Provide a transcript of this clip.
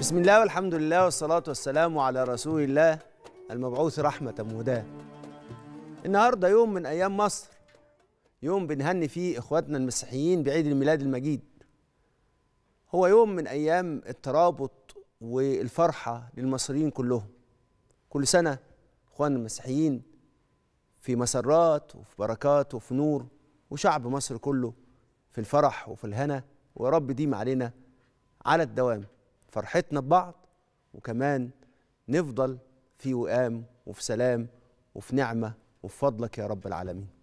بسم الله والحمد لله والصلاة والسلام على رسول الله المبعوث رحمة مهداة النهاردة يوم من أيام مصر يوم بنهني فيه إخواتنا المسيحيين بعيد الميلاد المجيد هو يوم من أيام الترابط والفرحة للمصريين كلهم كل سنة إخواننا المسيحيين في مسرات وفي بركات وفي نور وشعب مصر كله في الفرح وفي الهنا ويا رب ديم علينا على الدوام فرحتنا ببعض وكمان نفضل في وئام وفي سلام وفي نعمه وفي فضلك يا رب العالمين